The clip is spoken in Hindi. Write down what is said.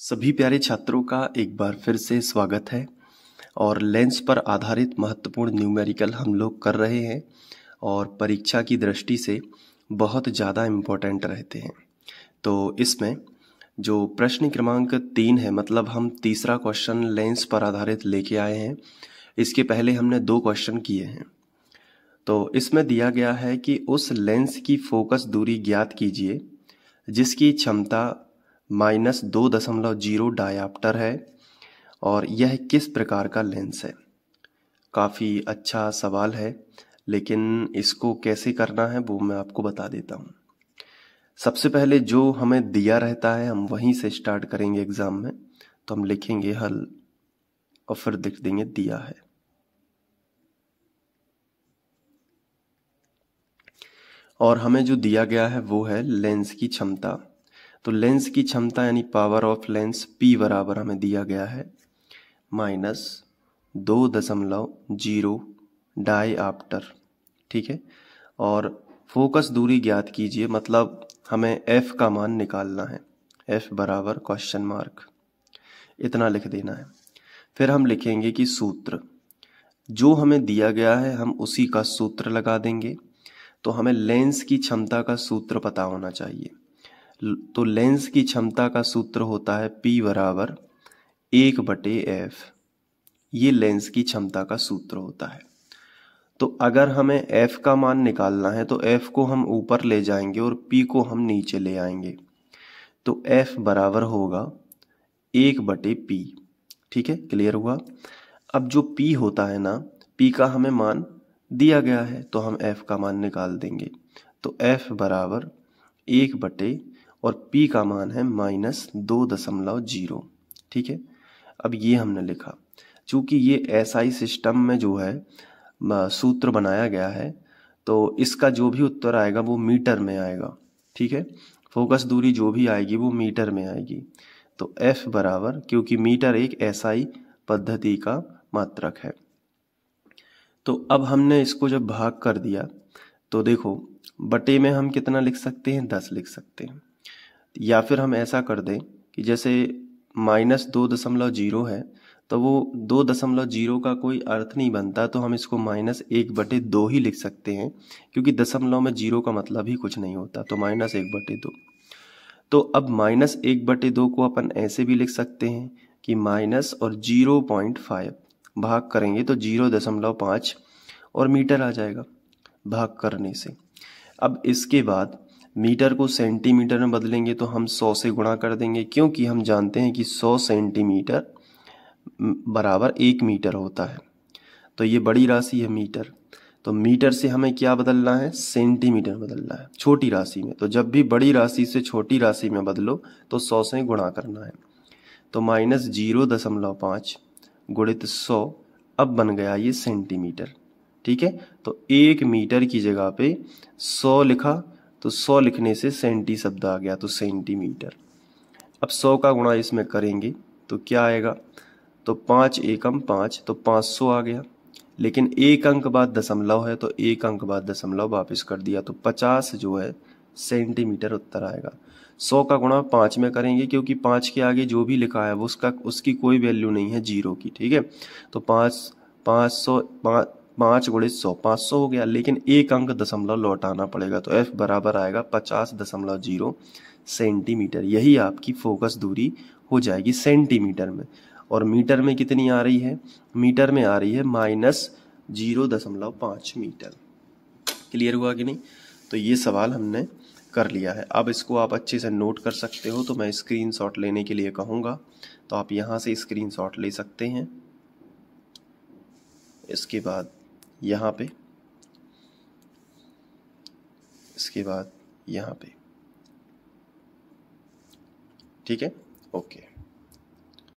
सभी प्यारे छात्रों का एक बार फिर से स्वागत है और लेंस पर आधारित महत्वपूर्ण न्यूमेरिकल हम लोग कर रहे हैं और परीक्षा की दृष्टि से बहुत ज़्यादा इम्पोर्टेंट रहते हैं तो इसमें जो प्रश्न क्रमांक तीन है मतलब हम तीसरा क्वेश्चन लेंस पर आधारित लेके आए हैं इसके पहले हमने दो क्वेश्चन किए हैं तो इसमें दिया गया है कि उस लेंस की फोकस दूरी ज्ञात कीजिए जिसकी क्षमता माइनस दो दशमलव जीरो डायाप्टर है और यह किस प्रकार का लेंस है काफ़ी अच्छा सवाल है लेकिन इसको कैसे करना है वो मैं आपको बता देता हूँ सबसे पहले जो हमें दिया रहता है हम वहीं से स्टार्ट करेंगे एग्ज़ाम में तो हम लिखेंगे हल और फिर लिख देंगे दिया है और हमें जो दिया गया है वो है लेंस की क्षमता तो लेंस की क्षमता यानी पावर ऑफ लेंस पी बराबर हमें दिया गया है माइनस दो दशमलव जीरो डाई आप्टर ठीक है और फोकस दूरी ज्ञात कीजिए मतलब हमें एफ का मान निकालना है एफ बराबर क्वेश्चन मार्क इतना लिख देना है फिर हम लिखेंगे कि सूत्र जो हमें दिया गया है हम उसी का सूत्र लगा देंगे तो हमें लेंस की क्षमता का सूत्र पता होना चाहिए तो लेंस की क्षमता का सूत्र होता है पी बराबर एक बटे एफ ये लेंस की क्षमता का सूत्र होता है तो अगर हमें एफ का मान निकालना है तो एफ को हम ऊपर ले जाएंगे और पी को हम नीचे ले आएंगे तो एफ बराबर होगा एक बटे पी ठीक है क्लियर हुआ अब जो पी होता है ना पी का हमें मान दिया गया है तो हम एफ का मान निकाल देंगे तो एफ बराबर एक बटे और P का मान है माइनस दो दशमलव जीरो ठीक है अब ये हमने लिखा चूंकि ये एसआई सिस्टम में जो है सूत्र बनाया गया है तो इसका जो भी उत्तर आएगा वो मीटर में आएगा ठीक है फोकस दूरी जो भी आएगी वो मीटर में आएगी तो F बराबर क्योंकि मीटर एक एसआई पद्धति का मात्रक है तो अब हमने इसको जब भाग कर दिया तो देखो बटे में हम कितना लिख सकते हैं दस लिख सकते हैं या फिर हम ऐसा कर दें कि जैसे माइनस दो दशमलव जीरो है तो वो दो दशमलव जीरो का कोई अर्थ नहीं बनता तो हम इसको माइनस एक बटे दो ही लिख सकते हैं क्योंकि दशमलव में जीरो का मतलब ही कुछ नहीं होता तो माइनस एक बटे दो तो अब माइनस एक बटे दो को अपन ऐसे भी लिख सकते हैं कि माइनस और जीरो पॉइंट फाइव भाग करेंगे तो जीरो दशमलव पाँच और मीटर आ जाएगा भाग करने से अब इसके बाद मीटर को सेंटीमीटर में बदलेंगे तो हम सौ से गुणा कर देंगे क्योंकि हम जानते हैं कि सौ सेंटीमीटर बराबर एक मीटर होता है तो ये बड़ी राशि है मीटर तो मीटर से हमें क्या बदलना है सेंटीमीटर बदलना है छोटी राशि में तो जब भी बड़ी राशि से छोटी राशि में बदलो तो सौ से गुणा करना है तो माइनस जीरो दशमलव पाँच गुणित सौ अब बन गया ये सेंटीमीटर ठीक है तो एक मीटर की जगह पे सौ लिखा तो सौ लिखने से सेंटी शब्द आ गया तो सेंटीमीटर अब सौ का गुणा इसमें करेंगे तो क्या आएगा तो पाँच एकम पाँच तो पाँच सौ आ गया लेकिन एक अंक बाद दशमलव है तो एक अंक बाद दशमलव वापस कर दिया तो पचास जो है सेंटीमीटर उत्तर आएगा सौ का गुणा पाँच में करेंगे क्योंकि पाँच के आगे जो भी लिखा है वो उसका उसकी कोई वैल्यू नहीं है जीरो की ठीक है तो पाँच पाँच सौ पाँच पाँच गुड़े सौ पाँच सौ हो गया लेकिन एक अंक दशमलव लौटाना पड़ेगा तो एफ बराबर आएगा पचास दशमलव जीरो सेंटीमीटर यही आपकी फोकस दूरी हो जाएगी सेंटीमीटर में और मीटर में कितनी आ रही है मीटर में आ रही है माइनस जीरो दशमलव पाँच मीटर क्लियर हुआ कि नहीं तो ये सवाल हमने कर लिया है अब इसको आप अच्छे से नोट कर सकते हो तो मैं स्क्रीन लेने के लिए कहूँगा तो आप यहाँ से स्क्रीन ले सकते हैं इसके बाद यहाँ पे इसके बाद यहाँ पे ठीक है ओके